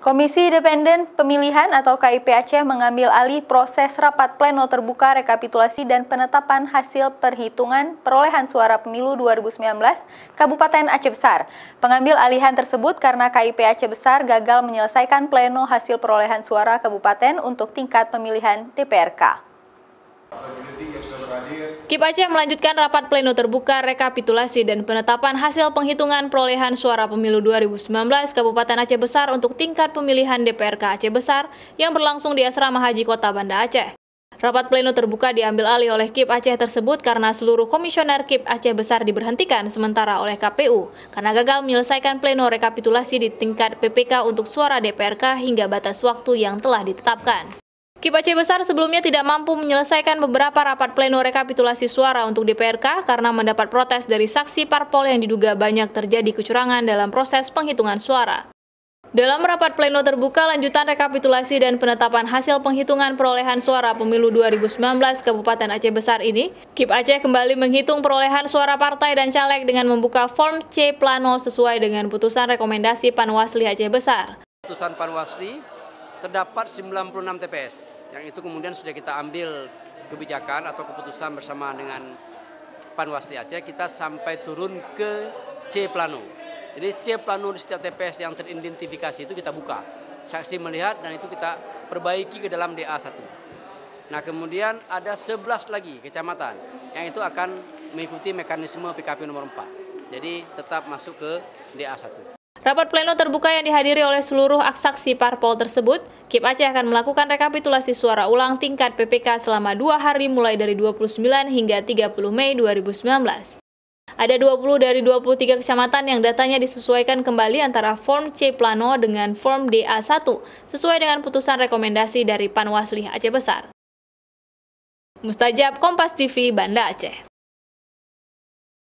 Komisi Independen Pemilihan atau KIP Aceh mengambil alih proses rapat pleno terbuka rekapitulasi dan penetapan hasil perhitungan perolehan suara pemilu 2019 Kabupaten Aceh Besar. Pengambil alihan tersebut karena KIP Aceh Besar gagal menyelesaikan pleno hasil perolehan suara kabupaten untuk tingkat pemilihan DPRK. Kip Aceh melanjutkan rapat pleno terbuka rekapitulasi dan penetapan hasil penghitungan perolehan suara pemilu 2019 Kabupaten Aceh Besar untuk tingkat pemilihan DPRK Aceh Besar yang berlangsung di Asrama Haji Kota Banda Aceh. Rapat pleno terbuka diambil alih oleh KIP Aceh tersebut karena seluruh komisioner KIP Aceh Besar diberhentikan sementara oleh KPU karena gagal menyelesaikan pleno rekapitulasi di tingkat PPK untuk suara DPRK hingga batas waktu yang telah ditetapkan. Kip Aceh Besar sebelumnya tidak mampu menyelesaikan beberapa rapat pleno rekapitulasi suara untuk DPRK karena mendapat protes dari saksi parpol yang diduga banyak terjadi kecurangan dalam proses penghitungan suara. Dalam rapat pleno terbuka lanjutan rekapitulasi dan penetapan hasil penghitungan perolehan suara pemilu 2019 Kabupaten Aceh Besar ini, KIP Aceh kembali menghitung perolehan suara partai dan caleg dengan membuka Form C Plano sesuai dengan putusan rekomendasi Panwasli Aceh Besar. Putusan Panwasli terdapat 96 TPS yang itu kemudian sudah kita ambil kebijakan atau keputusan bersama dengan Panwasli Aceh kita sampai turun ke C Plano. Jadi C Plano di setiap TPS yang teridentifikasi itu kita buka. Saksi melihat dan itu kita perbaiki ke dalam DA1. Nah kemudian ada 11 lagi kecamatan yang itu akan mengikuti mekanisme PKP nomor 4. Jadi tetap masuk ke DA1. Rapat pleno terbuka yang dihadiri oleh seluruh aksaksi parpol tersebut, KIP Aceh akan melakukan rekapitulasi suara ulang tingkat PPK selama dua hari mulai dari 29 hingga 30 Mei 2019. Ada 20 dari 23 kecamatan yang datanya disesuaikan kembali antara Form C Plano dengan Form DA1 sesuai dengan putusan rekomendasi dari Panwaslih Aceh Besar. Mustajab Kompas TV Banda Aceh